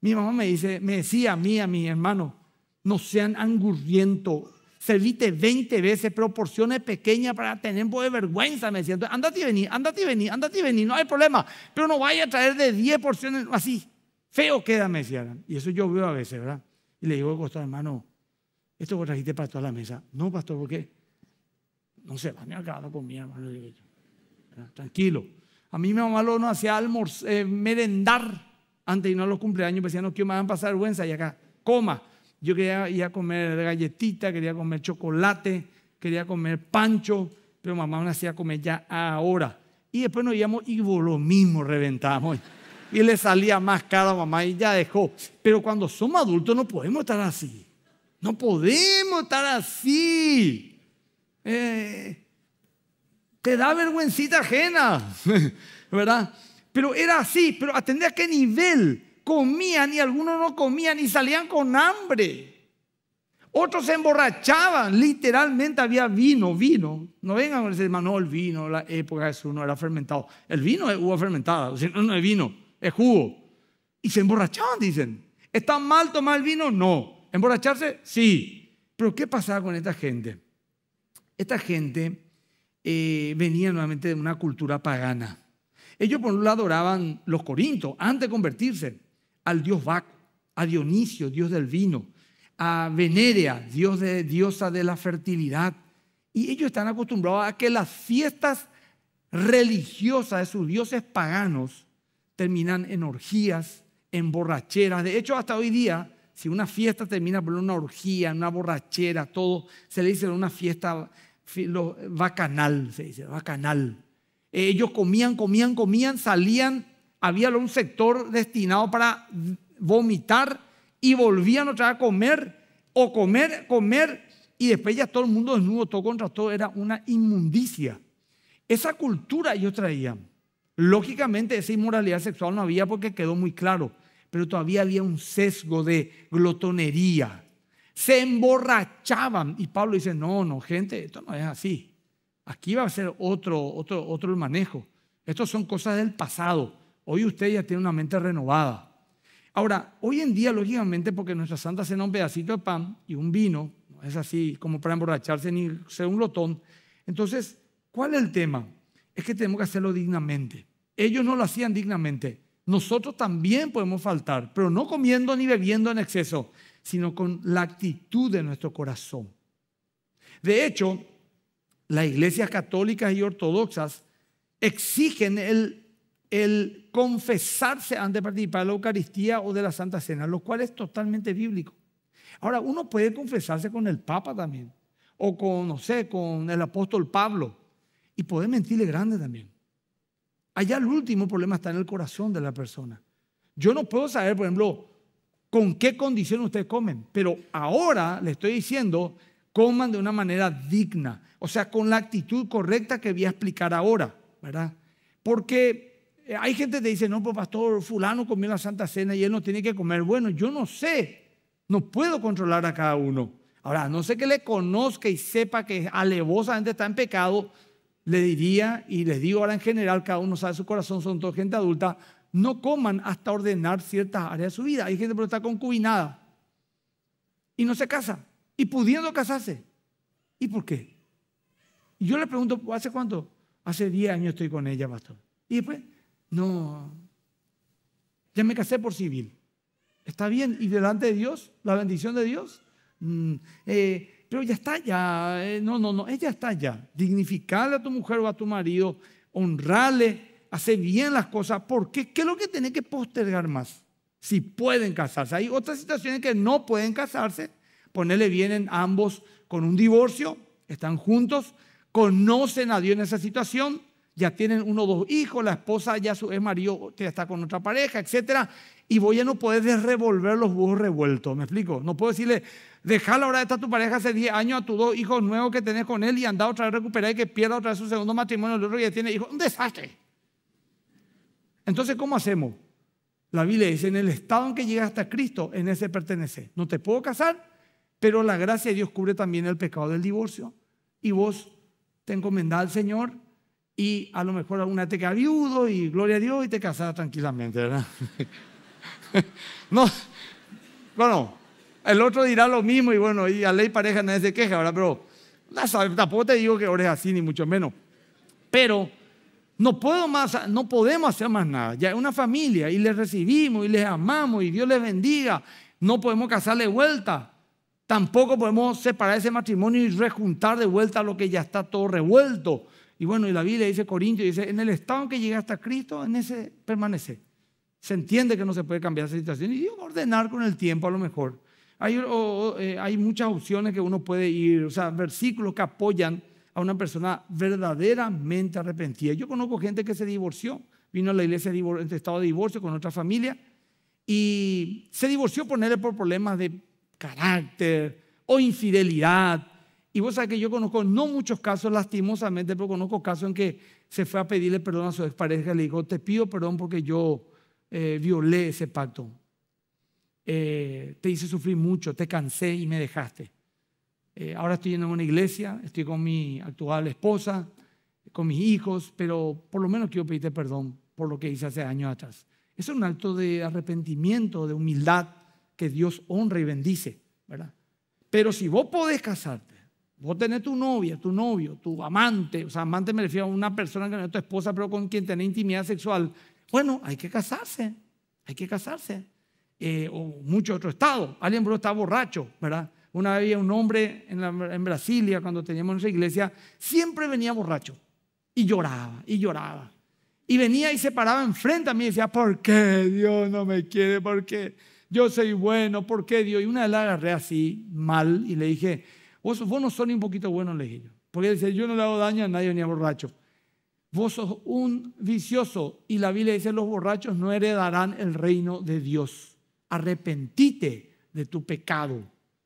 Mi mamá me dice, me decía a mí, a mi hermano, no sean angurrientos. Servite 20 veces, pero porciones pequeñas para tener un poco de vergüenza, me siento. Andate y vení, andate y vení, andate y vení, no hay problema. Pero no vaya a traer de 10 porciones así. Feo queda, me decían. Y eso yo veo a veces, ¿verdad? Y le digo costado, hermano, esto vos trajiste para toda la mesa. No, pastor, ¿por qué? No sé, me a acabado con mi hermano. Ah, tranquilo. A mí mi mamá lo no hacía almorzar, eh, merendar antes y no a los cumpleaños. Me decía, no quiero me van a pasar vergüenza y acá, coma. Yo quería ir a comer galletita, quería comer chocolate, quería comer pancho, pero mamá me hacía comer ya ahora. Y después nos íbamos y lo mismo reventamos. Y le salía más cara a mamá y ya dejó. Pero cuando somos adultos no podemos estar así. No podemos estar así. Eh, te da vergüencita ajena, ¿verdad? Pero era así, pero atender a qué nivel comían y algunos no comían y salían con hambre. Otros se emborrachaban, literalmente había vino, vino. No vengan a decir, no, el vino, la época de Jesús no era fermentado. El vino es uva fermentada, no es vino, es jugo. Y se emborrachaban, dicen. ¿Está mal tomar el vino? No. ¿Emborracharse? Sí. Pero ¿qué pasaba con esta gente? Esta gente eh, venía nuevamente de una cultura pagana. Ellos por un lado adoraban los corintos antes de convertirse al dios Bac, a Dionisio, dios del vino, a Venerea, dios de, diosa de la fertilidad. Y ellos están acostumbrados a que las fiestas religiosas de sus dioses paganos terminan en orgías, en borracheras. De hecho, hasta hoy día, si una fiesta termina por una orgía, una borrachera, todo, se le dice una fiesta bacanal, se dice, bacanal. Eh, ellos comían, comían, comían, salían había un sector destinado para vomitar y volvían otra vez a comer, o comer, comer, y después ya todo el mundo desnudo, todo contra todo, era una inmundicia. Esa cultura ellos traían. Lógicamente esa inmoralidad sexual no había porque quedó muy claro, pero todavía había un sesgo de glotonería. Se emborrachaban y Pablo dice, no, no, gente, esto no es así. Aquí va a ser otro, otro, otro manejo. esto son cosas del pasado. Hoy usted ya tiene una mente renovada. Ahora, hoy en día, lógicamente, porque nuestra Santa Cena un pedacito de pan y un vino, no es así como para emborracharse ni ser un lotón. Entonces, ¿cuál es el tema? Es que tenemos que hacerlo dignamente. Ellos no lo hacían dignamente. Nosotros también podemos faltar, pero no comiendo ni bebiendo en exceso, sino con la actitud de nuestro corazón. De hecho, las iglesias católicas y ortodoxas exigen el el confesarse antes de participar de la Eucaristía o de la Santa Cena, lo cual es totalmente bíblico. Ahora, uno puede confesarse con el Papa también, o con, no sé, con el apóstol Pablo, y poder mentirle grande también. Allá el último problema está en el corazón de la persona. Yo no puedo saber, por ejemplo, con qué condición ustedes comen, pero ahora le estoy diciendo, coman de una manera digna, o sea, con la actitud correcta que voy a explicar ahora, ¿verdad? Porque eh, hay gente que dice, no, pues pastor, fulano comió la Santa Cena y él no tiene que comer. Bueno, yo no sé, no puedo controlar a cada uno. Ahora, no sé que le conozca y sepa que alevosamente está en pecado, le diría, y les digo ahora en general, cada uno sabe su corazón, son toda gente adulta, no coman hasta ordenar ciertas áreas de su vida. Hay gente que está concubinada y no se casa, y pudiendo casarse. ¿Y por qué? yo le pregunto, ¿hace cuánto? Hace 10 años estoy con ella, pastor. Y después, no, ya me casé por civil. Está bien, y delante de Dios, la bendición de Dios. Mm, eh, pero ya está ya. Eh, no, no, no, ella está ya. dignificarle a tu mujer o a tu marido, honrarle, hace bien las cosas. ¿Por qué? ¿Qué es lo que tiene que postergar más? Si pueden casarse. Hay otras situaciones que no pueden casarse. Ponerle en ambos con un divorcio, están juntos, conocen a Dios en esa situación ya tienen uno o dos hijos, la esposa ya su es marido ya está con otra pareja, etc. Y voy a no poder revolver los bujos revueltos, ¿me explico? No puedo decirle, deja la hora de estar tu pareja hace 10 años a tus dos hijos nuevos que tenés con él y anda otra vez a recuperar y que pierda otra vez su segundo matrimonio, el otro ya tiene hijos, un desastre. Entonces, ¿cómo hacemos? La Biblia dice, en el estado en que llegas hasta Cristo, en ese pertenece. No te puedo casar, pero la gracia de Dios cubre también el pecado del divorcio. Y vos te encomendás al Señor y a lo mejor alguna te queda viudo y gloria a Dios y te casas tranquilamente, ¿verdad? no, bueno, el otro dirá lo mismo y bueno, y a ley pareja nadie se queja, ¿verdad? Pero tampoco te digo que ores así, ni mucho menos. Pero no, puedo más, no podemos hacer más nada. Ya es una familia y les recibimos y les amamos y Dios les bendiga. No podemos casarle vuelta. Tampoco podemos separar ese matrimonio y rejuntar de vuelta lo que ya está todo revuelto. Y bueno, y la Biblia dice Corintios, dice, en el estado en que llega hasta Cristo, en ese permanece. Se entiende que no se puede cambiar esa situación y ordenar con el tiempo a lo mejor. Eh, hay, muchas opciones que uno puede ir, o sea, versículos que apoyan a una persona verdaderamente arrepentida. Yo conozco gente que se divorció, vino a la iglesia en estado de divorcio con otra familia y se divorció ponerle por problemas de carácter o infidelidad y vos sabés que yo conozco, no muchos casos lastimosamente, pero conozco casos en que se fue a pedirle perdón a su expareja y le dijo, te pido perdón porque yo eh, violé ese pacto. Eh, te hice sufrir mucho, te cansé y me dejaste. Eh, ahora estoy yendo a una iglesia, estoy con mi actual esposa, con mis hijos, pero por lo menos quiero pedirte perdón por lo que hice hace años atrás. es un acto de arrepentimiento, de humildad, que Dios honra y bendice, ¿verdad? Pero si vos podés casarte, Vos tenés tu novia, tu novio, tu amante, o sea, amante me refiero a una persona que no es tu esposa, pero con quien tenés intimidad sexual. Bueno, hay que casarse, hay que casarse. Eh, o mucho otro estado. Alguien bro está borracho, ¿verdad? Una vez había un hombre en, en Brasilia, cuando teníamos nuestra iglesia, siempre venía borracho y lloraba, y lloraba. Y venía y se paraba enfrente a mí y decía, ¿por qué Dios no me quiere? ¿Por qué yo soy bueno? ¿Por qué Dios? Y una vez la agarré así, mal, y le dije, Vos, no sos ni un poquito buenos, le dije yo. Porque dice, yo no le hago daño a nadie ni a borracho. Vos sos un vicioso. Y la Biblia dice, los borrachos no heredarán el reino de Dios. Arrepentite de tu pecado.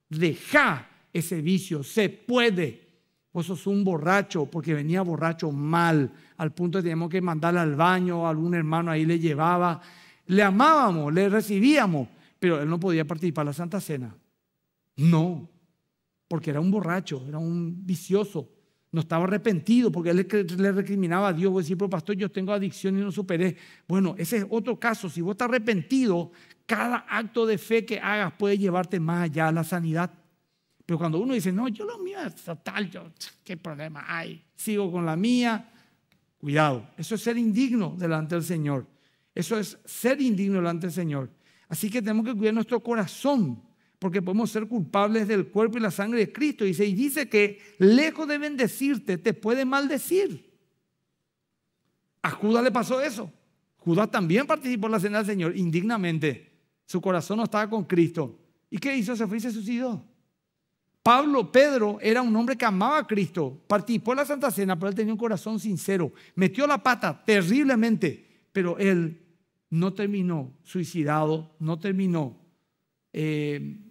Deja ese vicio. Se puede. Vos sos un borracho porque venía borracho mal, al punto de que teníamos que mandarle al baño, algún hermano ahí le llevaba. Le amábamos, le recibíamos, pero él no podía participar en la Santa Cena. No, porque era un borracho, era un vicioso, no estaba arrepentido porque él le recriminaba a Dios, voy a decir, pero pastor, yo tengo adicción y no superé. Bueno, ese es otro caso, si vos estás arrepentido, cada acto de fe que hagas puede llevarte más allá a la sanidad. Pero cuando uno dice, no, yo lo mío es total, yo, ¿qué problema hay? Sigo con la mía, cuidado, eso es ser indigno delante del Señor, eso es ser indigno delante del Señor. Así que tenemos que cuidar nuestro corazón porque podemos ser culpables del cuerpo y la sangre de Cristo. y dice que lejos de bendecirte, te puede maldecir. A Judas le pasó eso. Judas también participó en la cena del Señor indignamente. Su corazón no estaba con Cristo. ¿Y qué hizo? Se fue y se suicidó. Pablo, Pedro, era un hombre que amaba a Cristo. Participó en la Santa Cena, pero él tenía un corazón sincero. Metió la pata terriblemente, pero él no terminó suicidado, no terminó eh,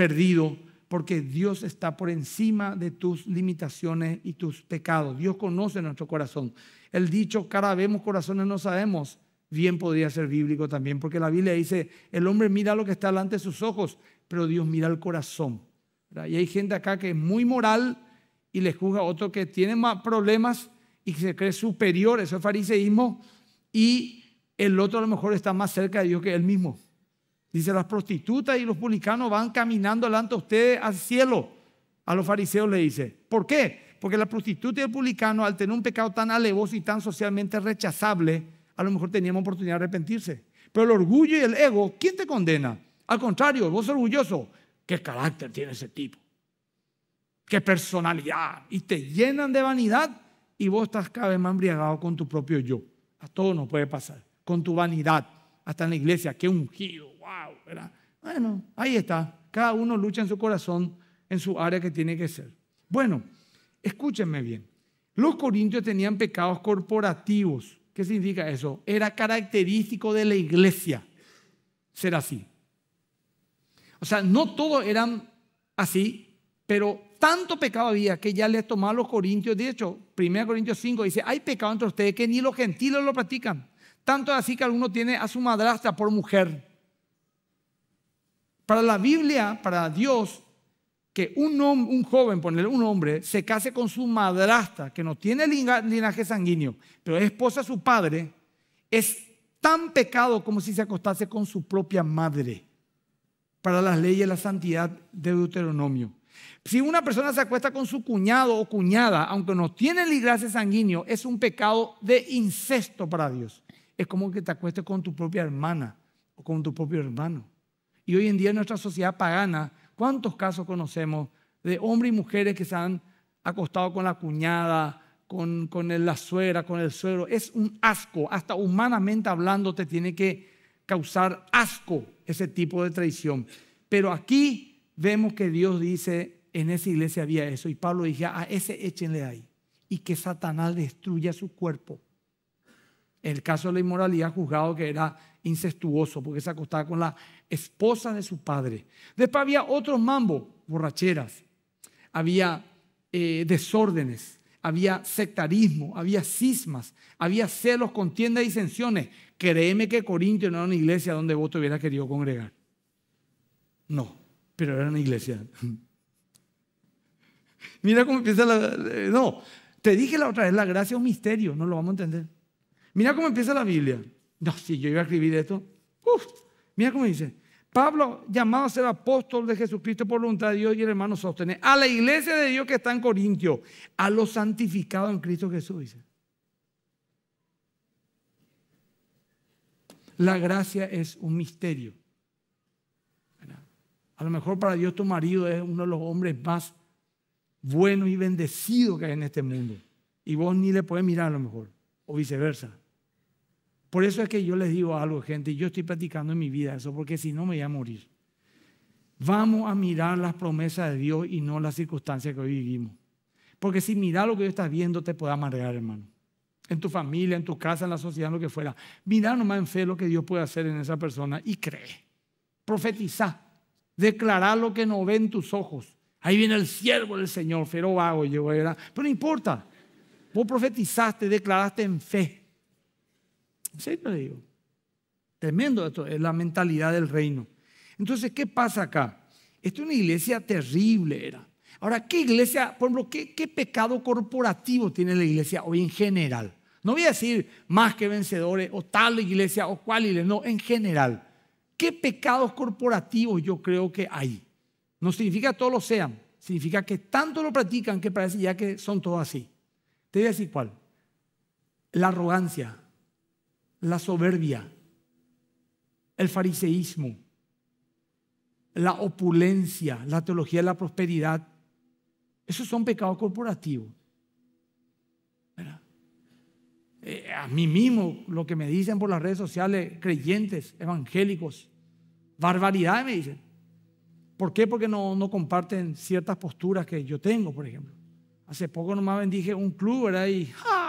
perdido, porque Dios está por encima de tus limitaciones y tus pecados. Dios conoce nuestro corazón. El dicho, cara vemos, corazones no sabemos, bien podría ser bíblico también, porque la Biblia dice, el hombre mira lo que está delante de sus ojos, pero Dios mira el corazón. Y hay gente acá que es muy moral y les juzga a otro que tiene más problemas y se cree superior, eso es fariseísmo, y el otro a lo mejor está más cerca de Dios que él mismo. Dice, las prostitutas y los publicanos van caminando delante de ustedes al cielo. A los fariseos le dice, ¿por qué? Porque la prostituta y el publicano, al tener un pecado tan alevoso y tan socialmente rechazable, a lo mejor teníamos oportunidad de arrepentirse. Pero el orgullo y el ego, ¿quién te condena? Al contrario, vos orgulloso. ¿Qué carácter tiene ese tipo? ¿Qué personalidad? Y te llenan de vanidad y vos estás cada vez más embriagado con tu propio yo. A todo nos puede pasar. Con tu vanidad. Hasta en la iglesia, qué ungido bueno, ahí está. Cada uno lucha en su corazón, en su área que tiene que ser. Bueno, escúchenme bien. Los corintios tenían pecados corporativos. ¿Qué significa eso? Era característico de la iglesia ser así. O sea, no todos eran así, pero tanto pecado había que ya les tomaba los corintios. De hecho, 1 Corintios 5 dice, hay pecado entre ustedes que ni los gentiles lo practican. Tanto así que alguno tiene a su madrastra por mujer. Para la Biblia, para Dios, que un, joven, ponerle un hombre, se case con su madrastra, que no tiene linaje sanguíneo, pero es esposa de su padre, es tan pecado como si se acostase con su propia madre. Para las leyes de la santidad de Deuteronomio. Si una persona se acuesta con su cuñado o cuñada, aunque no tiene linaje sanguíneo, es un pecado de incesto para Dios. Es como que te acuestes con tu propia hermana o con tu propio hermano. Y hoy en día en nuestra sociedad pagana, ¿cuántos casos conocemos de hombres y mujeres que se han acostado con la cuñada, con, con la suegra, con el suegro? Es un asco, hasta humanamente hablando te tiene que causar asco ese tipo de traición. Pero aquí vemos que Dios dice, en esa iglesia había eso, y Pablo dije, a ese échenle ahí, y que Satanás destruya su cuerpo. El caso de la inmoralidad juzgado que era incestuoso porque se acostaba con la esposa de su padre. Después había otros mambos, borracheras, había eh, desórdenes, había sectarismo, había cismas, había celos, contiendas, y disensiones. Créeme que Corintio no era una iglesia donde vos te hubieras querido congregar. No, pero era una iglesia. Mira cómo empieza la... Eh, no, te dije la otra vez, la gracia es un misterio, no lo vamos a entender. Mira cómo empieza la Biblia. No, si yo iba a escribir esto, uf, mira cómo dice. Pablo, llamado a ser apóstol de Jesucristo por voluntad de Dios y el hermano sostener, a la iglesia de Dios que está en Corintio, a los santificados en Cristo Jesús, dice. La gracia es un misterio. A lo mejor para Dios tu marido es uno de los hombres más buenos y bendecidos que hay en este mundo. Y vos ni le puedes mirar a lo mejor, o viceversa. Por eso es que yo les digo algo, gente, yo estoy practicando en mi vida eso, porque si no me voy a morir. Vamos a mirar las promesas de Dios y no las circunstancias que hoy vivimos. Porque si mira lo que tú estás viendo, te puede amargar, hermano. En tu familia, en tu casa, en la sociedad, en lo que fuera. Mirá nomás en fe lo que Dios puede hacer en esa persona y cree. Profetiza. declara lo que no ve en tus ojos. Ahí viene el siervo del Señor, fero hago, yo era. Pero no importa. Vos profetizaste, declaraste en fe en serio le digo. Tremendo esto, es la mentalidad del reino. Entonces, ¿qué pasa acá? Esta es una iglesia terrible, era. Ahora, ¿qué iglesia, por ejemplo, qué, qué pecado corporativo tiene la iglesia hoy en general? No voy a decir más que vencedores o tal iglesia o cual iglesia, no, en general. ¿Qué pecados corporativos yo creo que hay? No significa que todos lo sean, significa que tanto lo practican que parece ya que son todos así. Te voy a decir cuál. La arrogancia la soberbia, el fariseísmo, la opulencia, la teología de la prosperidad. Esos son pecados corporativos. Eh, a mí mismo, lo que me dicen por las redes sociales, creyentes, evangélicos, barbaridades me dicen. ¿Por qué? Porque no, no comparten ciertas posturas que yo tengo, por ejemplo. Hace poco nomás dije un club, ¿verdad? Y ¡ja!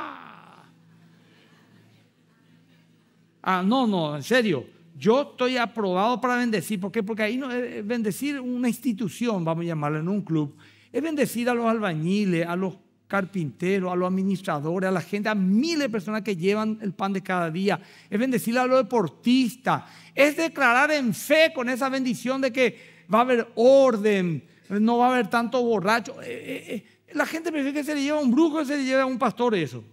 Ah, no, no, en serio. Yo estoy aprobado para bendecir. ¿Por qué? Porque ahí no, es eh, eh, bendecir una institución, vamos a llamarla, en un club. Es bendecir a los albañiles, a los carpinteros, a los administradores, a la gente, a miles de personas que llevan el pan de cada día. Es bendecir a los deportistas. Es declarar en fe con esa bendición de que va a haber orden, no va a haber tanto borracho. Eh, la gente prefiere que se le lleve a un brujo que se le lleve a un pastor eso.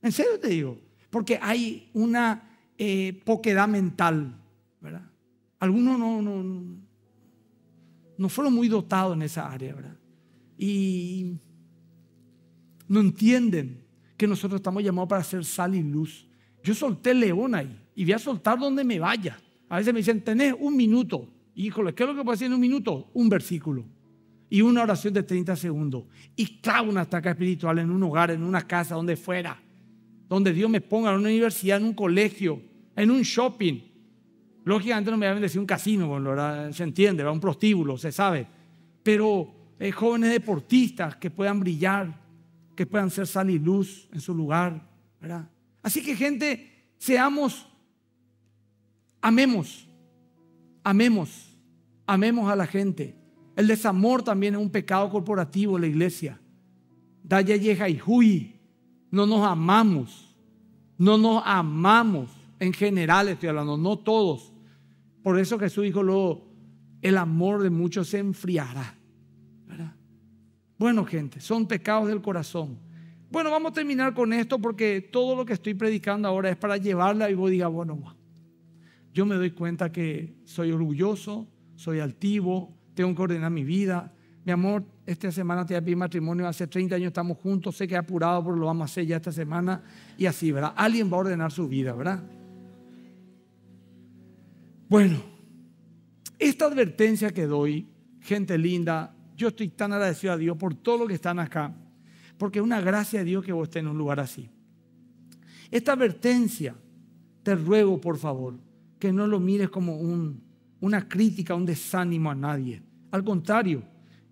En serio te digo porque hay una eh, poquedad mental, ¿verdad? Algunos no, no, no fueron muy dotados en esa área, ¿verdad? Y no entienden que nosotros estamos llamados para ser sal y luz. Yo solté león ahí y voy a soltar donde me vaya. A veces me dicen, tenés un minuto. Híjole, ¿qué es lo que puedo hacer en un minuto? Un versículo y una oración de 30 segundos. Y clavo una estaca espiritual en un hogar, en una casa, donde fuera donde Dios me ponga, en una universidad, en un colegio, en un shopping. Lógicamente no me a decir un casino, se entiende, a un prostíbulo, se sabe. Pero eh, jóvenes deportistas que puedan brillar, que puedan ser sal y luz en su lugar. Así que gente, seamos, amemos, amemos, amemos a la gente. El desamor también es un pecado corporativo en la iglesia. Daya yeja y hui, no nos amamos. No nos amamos. En general estoy hablando, no todos. Por eso Jesús dijo luego, el amor de muchos se enfriará. Bueno, gente, son pecados del corazón. Bueno, vamos a terminar con esto porque todo lo que estoy predicando ahora es para llevarla y vos diga, bueno, yo me doy cuenta que soy orgulloso, soy altivo, tengo que ordenar mi vida. Mi amor, esta semana te voy matrimonio, hace 30 años estamos juntos, sé que apurado, pero lo vamos a hacer ya esta semana. Y así, ¿verdad? Alguien va a ordenar su vida, ¿verdad? Bueno, esta advertencia que doy, gente linda, yo estoy tan agradecido a Dios por todo lo que están acá, porque es una gracia de Dios que vos estés en un lugar así. Esta advertencia, te ruego por favor, que no lo mires como un, una crítica, un desánimo a nadie. Al contrario,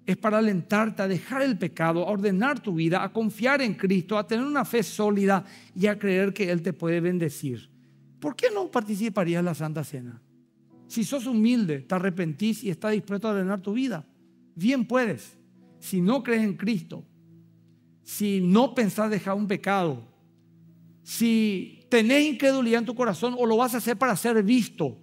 es para alentarte a dejar el pecado, a ordenar tu vida, a confiar en Cristo, a tener una fe sólida y a creer que Él te puede bendecir. ¿Por qué no participarías en la Santa Cena? Si sos humilde, te arrepentís y estás dispuesto a ordenar tu vida, bien puedes. Si no crees en Cristo, si no pensás dejar un pecado, si tenés incredulidad en tu corazón o lo vas a hacer para ser visto,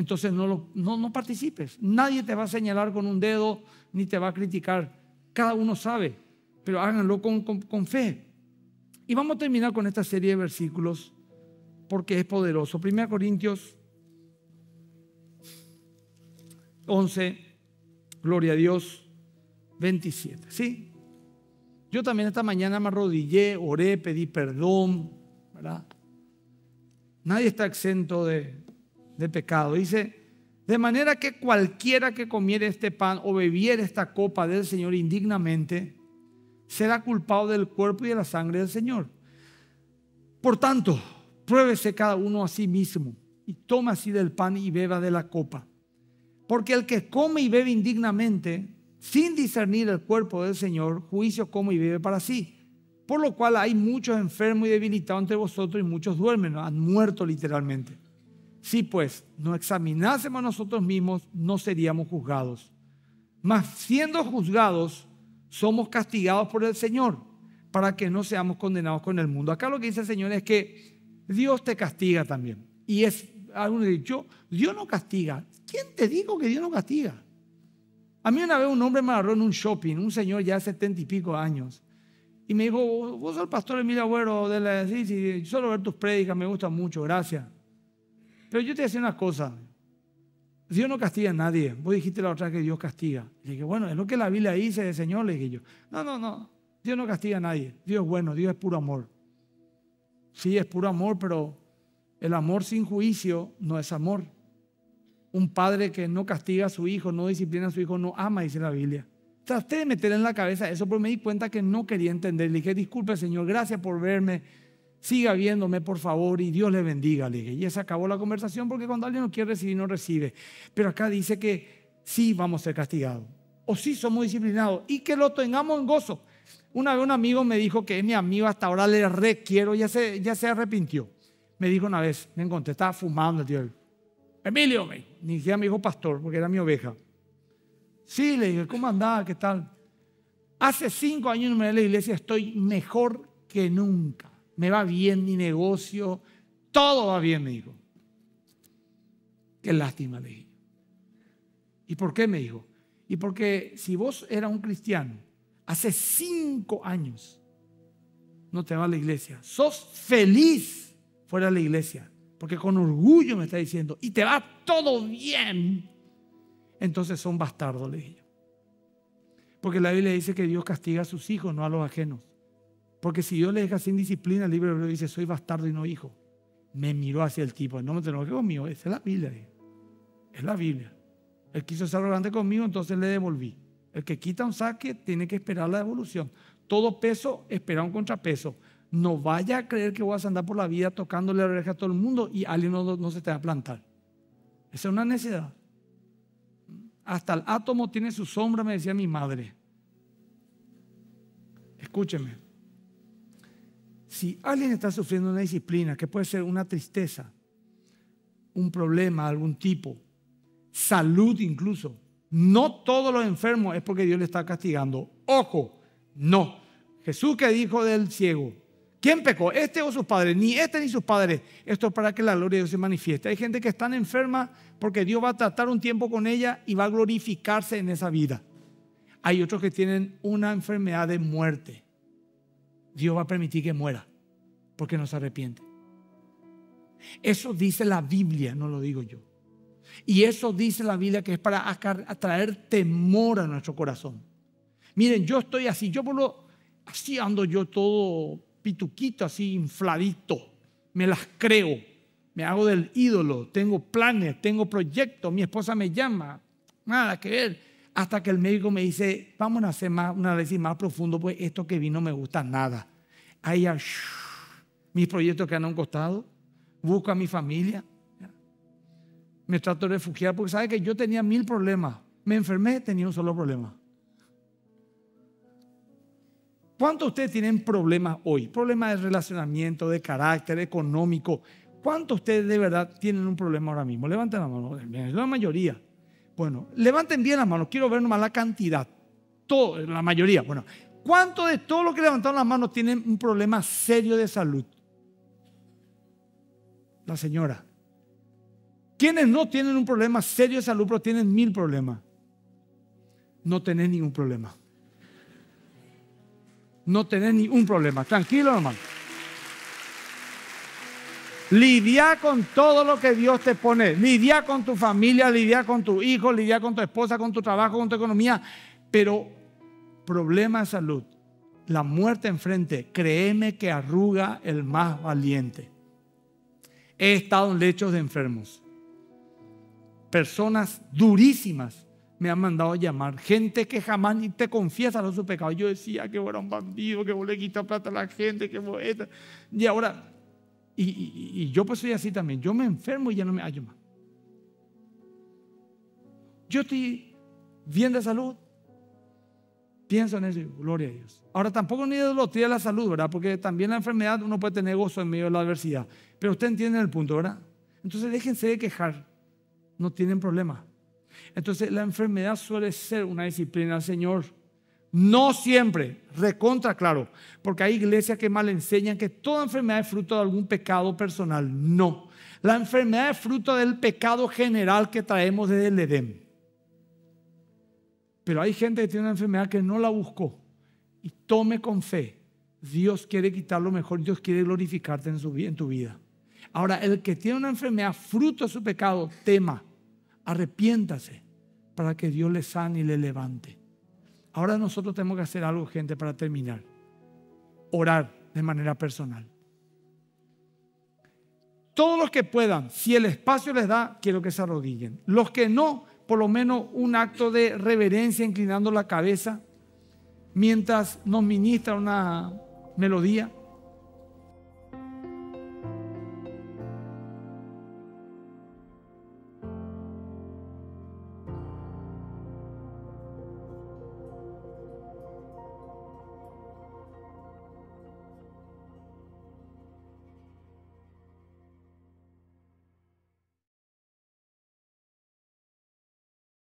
entonces no, no, participes. Nadie te va a señalar con un dedo ni te va a criticar. Cada uno sabe, pero háganlo con, fe. Y vamos a terminar con esta serie de versículos porque es poderoso. 1 Corintios 11, gloria a Dios, 27. ¿Sí? Yo también esta mañana me arrodillé, oré, pedí perdón, ¿verdad? Nadie está exento de, de pecado. Dice, de manera que cualquiera que comiere este pan o bebiere esta copa del Señor indignamente, será culpado del cuerpo y de la sangre del Señor. Por tanto, pruébese cada uno a sí mismo y toma así del pan y beba de la copa. Porque el que come y bebe indignamente, sin discernir el cuerpo del Señor, juicio come y bebe para sí. Por lo cual hay muchos enfermos y debilitados entre vosotros y muchos duermen, han muerto literalmente. Si pues no examinásemos nosotros mismos, no seríamos juzgados. Mas siendo juzgados, somos castigados por el Señor para que no seamos condenados con el mundo. Acá lo que dice el Señor es que Dios te castiga también. Y es, algunos dicho, Dios no castiga. ¿Quién te dijo que Dios no castiga? A mí una vez un hombre me agarró en un shopping, un señor ya de setenta y pico años, y me dijo, vos sos el pastor Emilio Agüero de la... Sí, suelo ver tus prédicas, me gustan mucho, gracias. Pero yo te decía una cosa. Dios no castiga a nadie. Vos dijiste la otra vez que Dios castiga. Le dije, bueno, es lo que la Biblia dice, Señor, le dije yo. No, no, no. Dios no castiga a nadie. Dios es bueno, Dios es puro amor. Sí, es puro amor, pero el amor sin juicio no es amor. Un padre que no castiga a su hijo, no disciplina a su hijo, no ama, dice la Biblia. Traté de meter en la cabeza eso, pero me di cuenta que no quería entender. Le dije, disculpe, Señor, gracias por verme Siga viéndome, por favor, y Dios le bendiga, le dije. Y se acabó la conversación porque cuando alguien no quiere recibir, no recibe. Pero acá dice que sí vamos a ser castigados, o sí somos disciplinados, y que lo tengamos en gozo. Una vez un amigo me dijo que es mi amigo, hasta ahora le requiero, ya se, ya se arrepintió. Me dijo una vez, me encontré, estaba fumando el tío. Emilio, me, ni siquiera me dijo pastor, porque era mi oveja. Sí, le dije, ¿cómo andaba? ¿Qué tal? Hace cinco años no me de la iglesia, estoy mejor que nunca me va bien mi negocio, todo va bien, me dijo. Qué lástima, le dije. ¿Y por qué? me dijo. Y porque si vos eras un cristiano hace cinco años, no te va a la iglesia. Sos feliz fuera de la iglesia. Porque con orgullo me está diciendo, y te va todo bien. Entonces son bastardos, le dije Porque la Biblia dice que Dios castiga a sus hijos, no a los ajenos. Porque si yo le deja sin disciplina, el libro dice, soy bastardo y no hijo. Me miró hacia el tipo, no me tengo ir conmigo, esa es la Biblia. Es la Biblia. Él quiso ser arrogante conmigo, entonces le devolví. El que quita un saque tiene que esperar la devolución. Todo peso, espera un contrapeso. No vaya a creer que vas a andar por la vida tocándole la oreja a todo el mundo y alguien no, no se te va a plantar. Esa es una necesidad. Hasta el átomo tiene su sombra, me decía mi madre. Escúcheme. Si alguien está sufriendo una disciplina, que puede ser una tristeza, un problema de algún tipo, salud incluso, no todos los enfermos es porque Dios le está castigando. Ojo, no. Jesús que dijo del ciego, ¿quién pecó? ¿Este o sus padres? Ni este ni sus padres. Esto es para que la gloria de Dios se manifieste. Hay gente que está enferma porque Dios va a tratar un tiempo con ella y va a glorificarse en esa vida. Hay otros que tienen una enfermedad de muerte. Dios va a permitir que muera porque no se arrepiente. Eso dice la Biblia, no lo digo yo. Y eso dice la Biblia que es para atraer temor a nuestro corazón. Miren, yo estoy así, yo por lo, así ando yo todo pituquito, así infladito, me las creo, me hago del ídolo, tengo planes, tengo proyectos, mi esposa me llama, nada que ver, hasta que el médico me dice, vamos a hacer más, un análisis más profundo, pues esto que vi no me gusta nada. Ahí ya, mis proyectos que han costado, busco a mi familia, me trato de refugiar porque sabe que yo tenía mil problemas, me enfermé, tenía un solo problema. ¿Cuántos de ustedes tienen problemas hoy? Problemas de relacionamiento, de carácter, económico. ¿Cuántos de ustedes de verdad tienen un problema ahora mismo? Levanten la mano, la mayoría. Bueno, levanten bien las manos, quiero ver nomás la cantidad. Todo, la mayoría. Bueno, ¿cuánto de todos los que levantaron las manos tienen un problema serio de salud? La señora. ¿Quienes no tienen un problema serio de salud, pero tienen mil problemas? No tenés ningún problema. No tenés ningún problema. Tranquilo, hermano. Lidia con todo lo que Dios te pone. Lidia con tu familia, lidia con tu hijo, lidia con tu esposa, con tu trabajo, con tu economía. Pero problema de salud, la muerte enfrente, créeme que arruga el más valiente. He estado en lechos de enfermos. Personas durísimas me han mandado a llamar. Gente que jamás ni te confiesa los su pecado. Yo decía que era un bandido, que vos le quitas plata a la gente, que vos... Y ahora y, yo pues soy así también. Yo me enfermo y ya no me hallo más. Yo estoy bien de salud. Pienso en eso, gloria a Dios. Ahora tampoco ni de la salud, ¿verdad? Porque también la enfermedad uno puede tener gozo en medio de la adversidad. Pero usted entiende el punto, ¿verdad? Entonces déjense de quejar. No tienen problema. Entonces la enfermedad suele ser una disciplina, Señor. No siempre, recontra claro, porque hay iglesias que mal enseñan que toda enfermedad es fruto de algún pecado personal. No, la enfermedad es fruto del pecado general que traemos desde el Edén. Pero hay gente que tiene una enfermedad que no la buscó y tome con fe. Dios quiere quitar lo mejor, Dios quiere glorificarte en, su, en tu vida. Ahora, el que tiene una enfermedad fruto de su pecado, tema, arrepiéntase para que Dios le sane y le levante. Ahora nosotros tenemos que hacer algo, gente, para terminar. Orar de manera personal. Todos los que puedan, si el espacio les da, quiero que se arrodillen. Los que no, por lo menos un acto de reverencia inclinando la cabeza mientras nos ministra una melodía.